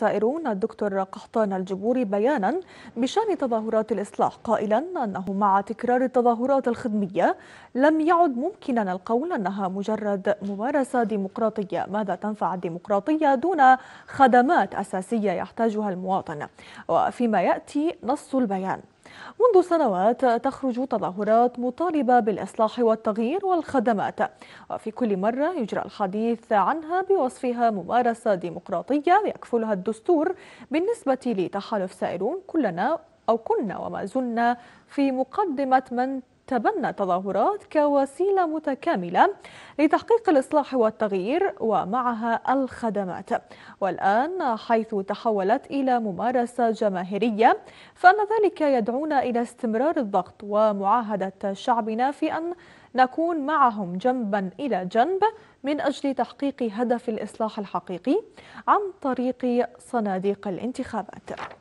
سائرون الدكتور قحطان الجبوري بيانا بشان تظاهرات الإصلاح قائلا أنه مع تكرار التظاهرات الخدمية لم يعد ممكنا القول أنها مجرد ممارسة ديمقراطية ماذا تنفع الديمقراطية دون خدمات أساسية يحتاجها المواطن وفيما يأتي نص البيان منذ سنوات تخرج تظاهرات مطالبة بالإصلاح والتغيير والخدمات وفي كل مرة يجرى الحديث عنها بوصفها ممارسة ديمقراطية يكفلها الدستور بالنسبة لتحالف سائرون كلنا أو كنا وما زلنا في مقدمة من تبنى التظاهرات كوسيلة متكاملة لتحقيق الإصلاح والتغيير ومعها الخدمات والآن حيث تحولت إلى ممارسة جماهيرية فأن ذلك يدعونا إلى استمرار الضغط ومعاهدة شعبنا في أن نكون معهم جنبا إلى جنب من أجل تحقيق هدف الإصلاح الحقيقي عن طريق صناديق الانتخابات